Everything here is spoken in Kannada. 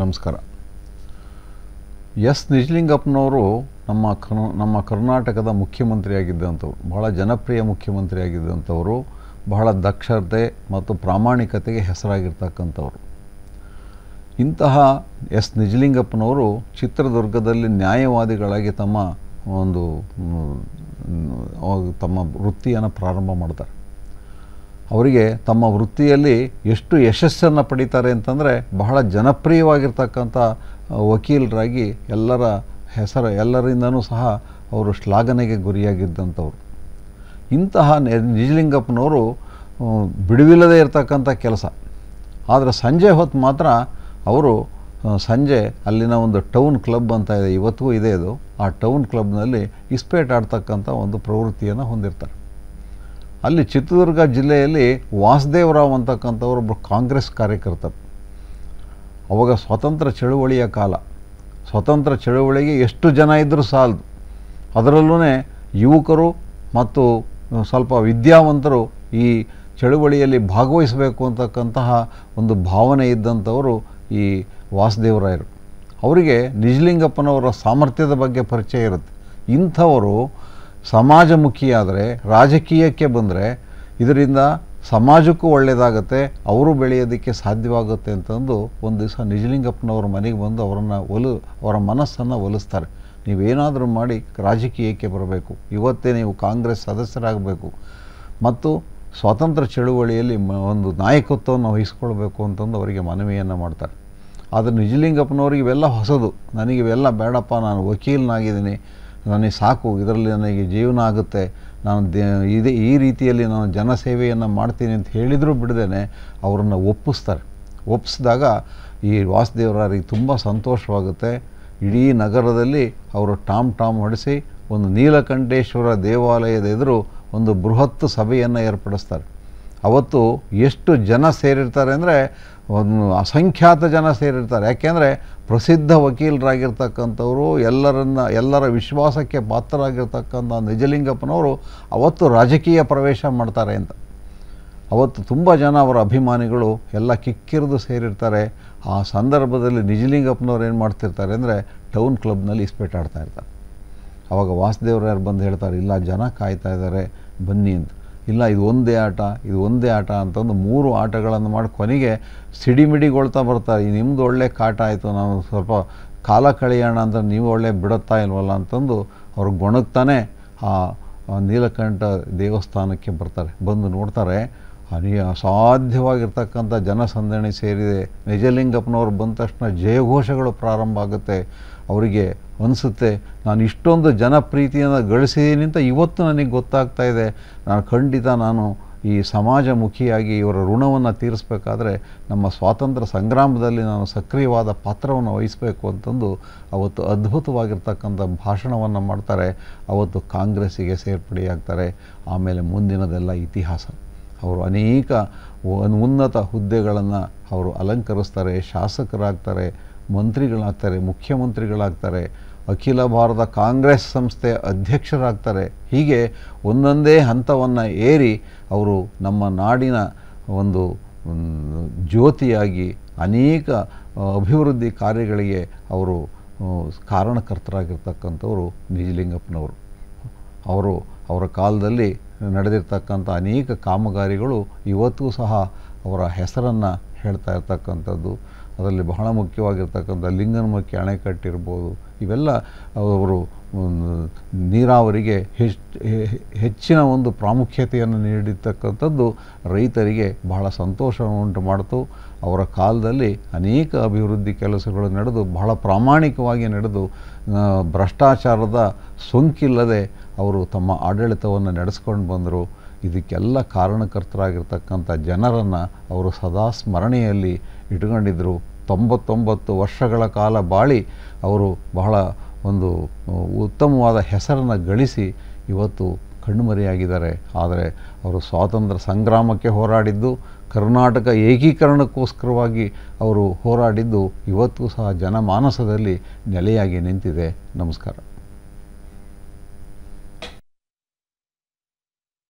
ನಮಸ್ಕಾರ ಎಸ್ ನಿಜಲಿಂಗಪ್ಪನವರು ನಮ್ಮ ನಮ್ಮ ಕರ್ನಾಟಕದ ಮುಖ್ಯಮಂತ್ರಿಯಾಗಿದ್ದಂಥವ್ರು ಬಹಳ ಜನಪ್ರಿಯ ಮುಖ್ಯಮಂತ್ರಿಯಾಗಿದ್ದಂಥವರು ಬಹಳ ದಕ್ಷತೆ ಮತ್ತು ಪ್ರಾಮಾಣಿಕತೆಗೆ ಹೆಸರಾಗಿರ್ತಕ್ಕಂಥವ್ರು ಇಂತಹ ಎಸ್ ನಿಜಲಿಂಗಪ್ಪನವರು ಚಿತ್ರದುರ್ಗದಲ್ಲಿ ನ್ಯಾಯವಾದಿಗಳಾಗಿ ತಮ್ಮ ಒಂದು ತಮ್ಮ ವೃತ್ತಿಯನ್ನು ಪ್ರಾರಂಭ ಮಾಡ್ತಾರೆ ಅವರಿಗೆ ತಮ್ಮ ವೃತ್ತಿಯಲ್ಲಿ ಎಷ್ಟು ಯಶಸ್ಸನ್ನು ಪಡೀತಾರೆ ಅಂತಂದರೆ ಬಹಳ ಜನಪ್ರಿಯವಾಗಿರ್ತಕ್ಕಂಥ ವಕೀಲರಾಗಿ ಎಲ್ಲರ ಹೆಸರು ಎಲ್ಲರಿಂದನೂ ಸಹ ಅವರು ಶ್ಲಾಘನೆಗೆ ಗುರಿಯಾಗಿದ್ದಂಥವ್ರು ಇಂತಹ ನಿಜಲಿಂಗಪ್ಪನವರು ಬಿಡುವಿಲ್ಲದೆ ಇರತಕ್ಕಂಥ ಕೆಲಸ ಆದರೆ ಸಂಜೆ ಹೊತ್ತು ಮಾತ್ರ ಅವರು ಸಂಜೆ ಅಲ್ಲಿನ ಒಂದು ಟೌನ್ ಕ್ಲಬ್ ಅಂತ ಇದೆ ಇವತ್ತಿಗೂ ಇದೆ ಅದು ಆ ಟೌನ್ ಕ್ಲಬ್ನಲ್ಲಿ ಇಸ್ಪೇಟ್ ಆಡ್ತಕ್ಕಂಥ ಒಂದು ಪ್ರವೃತ್ತಿಯನ್ನು ಹೊಂದಿರ್ತಾರೆ ಅಲ್ಲಿ ಚಿತ್ರದುರ್ಗ ಜಿಲ್ಲೆಯಲ್ಲಿ ವಾಸುದೇವರಾವ್ ಅಂತಕ್ಕಂಥವ್ರು ಒಬ್ಬ ಕಾಂಗ್ರೆಸ್ ಕಾರ್ಯಕರ್ತರು ಅವಾಗ ಸ್ವತಂತ್ರ ಚಳುವಳಿಯ ಕಾಲ ಸ್ವತಂತ್ರ ಚಳುವಳಿಗೆ ಎಷ್ಟು ಜನ ಇದ್ದರೂ ಸಾಲದು ಅದರಲ್ಲೂ ಯುವಕರು ಮತ್ತು ಸ್ವಲ್ಪ ವಿದ್ಯಾವಂತರು ಈ ಚಳುವಳಿಯಲ್ಲಿ ಭಾಗವಹಿಸಬೇಕು ಅಂತಕ್ಕಂತಹ ಒಂದು ಭಾವನೆ ಇದ್ದಂಥವರು ಈ ವಾಸುದೇವರಾಯರು ಅವರಿಗೆ ನಿಜಲಿಂಗಪ್ಪನವರ ಸಾಮರ್ಥ್ಯದ ಬಗ್ಗೆ ಪರಿಚಯ ಇರುತ್ತೆ ಇಂಥವರು ಸಮಾಜಮುಖಿಯಾದರೆ ರಾಜಕೀಯಕ್ಕೆ ಬಂದರೆ ಇದರಿಂದ ಸಮಾಜಕ್ಕೂ ಒಳ್ಳೆಯದಾಗತ್ತೆ ಅವರು ಬೆಳೆಯೋದಕ್ಕೆ ಸಾಧ್ಯವಾಗುತ್ತೆ ಅಂತಂದು ಒಂದು ದಿವಸ ನಿಜಲಿಂಗಪ್ಪನವ್ರ ಮನೆಗೆ ಬಂದು ಅವರನ್ನು ಒಲು ಅವರ ಮನಸ್ಸನ್ನು ಒಲಿಸ್ತಾರೆ ನೀವೇನಾದರೂ ಮಾಡಿ ರಾಜಕೀಯಕ್ಕೆ ಬರಬೇಕು ಇವತ್ತೇ ನೀವು ಕಾಂಗ್ರೆಸ್ ಸದಸ್ಯರಾಗಬೇಕು ಮತ್ತು ಸ್ವಾತಂತ್ರ್ಯ ಚಳುವಳಿಯಲ್ಲಿ ಒಂದು ನಾಯಕತ್ವವನ್ನು ವಹಿಸ್ಕೊಳ್ಬೇಕು ಅಂತಂದು ಅವರಿಗೆ ಮನವಿಯನ್ನು ಮಾಡ್ತಾರೆ ಆದರೆ ನಿಜಲಿಂಗಪ್ಪನವ್ರಿಗೆ ಇವೆಲ್ಲ ಹೊಸದು ನನಗಿವೆಲ್ಲ ಬೇಡಪ್ಪ ನಾನು ವಕೀಲನಾಗಿದ್ದೀನಿ ನನಗೆ ಸಾಕು ಇದರಲ್ಲಿ ನನಗೆ ಜೀವನ ಆಗುತ್ತೆ ನಾನು ದೇ ಇದೇ ಈ ರೀತಿಯಲ್ಲಿ ನಾನು ಜನಸೇವೆಯನ್ನು ಮಾಡ್ತೀನಿ ಅಂತ ಹೇಳಿದರೂ ಬಿಡದೇ ಅವರನ್ನು ಒಪ್ಪಿಸ್ತಾರೆ ಒಪ್ಪಿಸಿದಾಗ ಈ ವಾಸುದೇವರಿಗೆ ತುಂಬ ಸಂತೋಷವಾಗುತ್ತೆ ಇಡೀ ನಗರದಲ್ಲಿ ಅವರು ಟಾಮ್ ಟಾಮ್ ಹೊಡೆಸಿ ಒಂದು ನೀಲಕಂಠೇಶ್ವರ ದೇವಾಲಯದ ಎದುರು ಒಂದು ಬೃಹತ್ ಸಭೆಯನ್ನು ಏರ್ಪಡಿಸ್ತಾರೆ ಅವತ್ತು ಎಷ್ಟು ಜನ ಸೇರಿರ್ತಾರೆ ಅಂದರೆ ಒಂದು ಅಸಂಖ್ಯಾತ ಜನ ಸೇರಿರ್ತಾರೆ ಯಾಕೆಂದರೆ ಪ್ರಸಿದ್ಧ ವಕೀಲರಾಗಿರ್ತಕ್ಕಂಥವರು ಎಲ್ಲರನ್ನ ಎಲ್ಲರ ವಿಶ್ವಾಸಕ್ಕೆ ಪಾತ್ರರಾಗಿರ್ತಕ್ಕಂಥ ನಿಜಲಿಂಗಪ್ಪನವರು ಅವತ್ತು ರಾಜಕೀಯ ಪ್ರವೇಶ ಮಾಡ್ತಾರೆ ಅಂತ ಅವತ್ತು ತುಂಬ ಜನ ಅವರ ಅಭಿಮಾನಿಗಳು ಎಲ್ಲ ಕಿಕ್ಕಿರಿದು ಸೇರಿರ್ತಾರೆ ಆ ಸಂದರ್ಭದಲ್ಲಿ ನಿಜಲಿಂಗಪ್ಪನವ್ರು ಏನು ಮಾಡ್ತಿರ್ತಾರೆ ಅಂದರೆ ಟೌನ್ ಕ್ಲಬ್ನಲ್ಲಿ ಇಸ್ಪೇಟಾಡ್ತಾಯಿರ್ತಾರೆ ಆಡ್ತಾ ಇರ್ತಾರೆ ಆವಾಗ ವಾಸುದೇವ್ರು ಯಾರು ಬಂದು ಹೇಳ್ತಾರೆ ಇಲ್ಲ ಜನ ಕಾಯ್ತಾ ಇದ್ದಾರೆ ಬನ್ನಿ ಅಂತ ಇಲ್ಲ ಇದು ಒಂದೇ ಆಟ ಇದು ಒಂದೇ ಆಟ ಅಂತಂದು ಮೂರು ಆಟಗಳನ್ನು ಮಾಡಿ ಕೊನೆಗೆ ಸಿಡಿಮಿಡಿಗೊಳ್ತಾ ಬರ್ತಾರೆ ನಿಮ್ಮದು ಒಳ್ಳೆ ಕಾಟ ಆಯಿತು ನಾವು ಸ್ವಲ್ಪ ಕಾಲ ಕಳೆಯೋಣ ಅಂದರೆ ನೀವು ಒಳ್ಳೆ ಬಿಡುತ್ತಾ ಇಲ್ವಲ್ಲ ಅಂತಂದು ಅವ್ರು ಗೊಣಗ್ತಾನೆ ಆ ನೀಲಕಂಠ ದೇವಸ್ಥಾನಕ್ಕೆ ಬರ್ತಾರೆ ಬಂದು ನೋಡ್ತಾರೆ ಅನಿ ಅಸಾಧ್ಯವಾಗಿರ್ತಕ್ಕಂಥ ಜನಸಂದಣಿ ಸೇರಿದೆ ನಿಜಲಿಂಗಪ್ಪನವರು ಬಂದ ತಕ್ಷಣ ಜಯಘೋಷಗಳು ಪ್ರಾರಂಭ ಆಗುತ್ತೆ ಅವರಿಗೆ ಅನಿಸುತ್ತೆ ನಾನು ಇಷ್ಟೊಂದು ಜನಪ್ರೀತಿಯನ್ನು ಗಳಿಸಿದ್ದೀನಿ ಅಂತ ಇವತ್ತು ನನಗೆ ಗೊತ್ತಾಗ್ತಾ ಇದೆ ನಾನು ಖಂಡಿತ ನಾನು ಈ ಸಮಾಜಮುಖಿಯಾಗಿ ಇವರ ಋಣವನ್ನು ತೀರಿಸಬೇಕಾದ್ರೆ ನಮ್ಮ ಸ್ವಾತಂತ್ರ್ಯ ಸಂಗ್ರಾಮದಲ್ಲಿ ನಾನು ಸಕ್ರಿಯವಾದ ಪಾತ್ರವನ್ನು ವಹಿಸಬೇಕು ಅಂತಂದು ಅವತ್ತು ಅದ್ಭುತವಾಗಿರ್ತಕ್ಕಂಥ ಭಾಷಣವನ್ನು ಮಾಡ್ತಾರೆ ಅವತ್ತು ಕಾಂಗ್ರೆಸ್ಸಿಗೆ ಸೇರ್ಪಡೆಯಾಗ್ತಾರೆ ಆಮೇಲೆ ಮುಂದಿನದೆಲ್ಲ ಇತಿಹಾಸ ಅವರು ಅನೇಕ ಉನ್ನತ ಹುದ್ದೆಗಳನ್ನು ಅವರು ಅಲಂಕರಿಸ್ತಾರೆ ಶಾಸಕರಾಗ್ತಾರೆ ಮಂತ್ರಿಗಳಾಗ್ತಾರೆ ಮುಖ್ಯಮಂತ್ರಿಗಳಾಗ್ತಾರೆ ಅಖಿಲ ಭಾರತ ಕಾಂಗ್ರೆಸ್ ಸಂಸ್ಥೆಯ ಅಧ್ಯಕ್ಷರಾಗ್ತಾರೆ ಹೀಗೆ ಒಂದೊಂದೇ ಹಂತವನ್ನು ಏರಿ ಅವರು ನಮ್ಮ ನಾಡಿನ ಒಂದು ಜ್ಯೋತಿಯಾಗಿ ಅನೇಕ ಅಭಿವೃದ್ಧಿ ಕಾರ್ಯಗಳಿಗೆ ಅವರು ಕಾರಣಕರ್ತರಾಗಿರ್ತಕ್ಕಂಥವರು ನಿಜಲಿಂಗಪ್ಪನವರು ಅವರು ಅವರ ಕಾಲದಲ್ಲಿ ನಡೆದಿರ್ತಕ್ಕಂಥ ಅನೇಕ ಕಾಮಗಾರಿಗಳು ಇವತ್ತು ಸಹ ಅವರ ಹೆಸರನ್ನು ಹೇಳ್ತಾ ಇರ್ತಕ್ಕಂಥದ್ದು ಅದರಲ್ಲಿ ಬಹಳ ಮುಖ್ಯವಾಗಿರ್ತಕ್ಕಂಥ ಲಿಂಗನಮಕ್ಕಿ ಅಣೆಕಟ್ಟಿರ್ಬೋದು ಇವೆಲ್ಲ ಅವರು ನೀರಾವರಿಗೆ ಹೆಚ್ಚಿನ ಒಂದು ಪ್ರಾಮುಖ್ಯತೆಯನ್ನು ನೀಡಿರ್ತಕ್ಕಂಥದ್ದು ರೈತರಿಗೆ ಬಹಳ ಉಂಟು ಮಾಡಿತು ಅವರ ಕಾಲದಲ್ಲಿ ಅನೇಕ ಅಭಿವೃದ್ಧಿ ಕೆಲಸಗಳು ನಡೆದು ಬಹಳ ಪ್ರಾಮಾಣಿಕವಾಗಿ ನಡೆದು ಭ್ರಷ್ಟಾಚಾರದ ಸೋಂಕಿಲ್ಲದೆ ಅವರು ತಮ್ಮ ಆಡಳಿತವನ್ನು ನಡೆಸ್ಕೊಂಡು ಬಂದರು ಇದಕ್ಕೆಲ್ಲ ಕಾರಣಕರ್ತರಾಗಿರ್ತಕ್ಕಂಥ ಜನರನ್ನು ಅವರು ಸದಾ ಸ್ಮರಣೆಯಲ್ಲಿ ಇಟ್ಕೊಂಡಿದ್ದರು ತೊಂಬತ್ತೊಂಬತ್ತು ವರ್ಷಗಳ ಕಾಲ ಬಾಳಿ ಅವರು ಬಹಳ ಒಂದು ಉತ್ತಮವಾದ ಹೆಸರನ್ನು ಗಳಿಸಿ ಇವತ್ತು ಕಣ್ಮರೆಯಾಗಿದ್ದಾರೆ ಆದರೆ ಅವರು ಸ್ವಾತಂತ್ರ್ಯ ಸಂಗ್ರಾಮಕ್ಕೆ ಹೋರಾಡಿದ್ದು ಕರ್ನಾಟಕ ಏಕೀಕರಣಕ್ಕೋಸ್ಕರವಾಗಿ ಅವರು ಹೋರಾಡಿದ್ದು ಇವತ್ತು ಸಹ ಜನಮಾನಸದಲ್ಲಿ ನೆಲೆಯಾಗಿ ನಿಂತಿದೆ ನಮಸ್ಕಾರ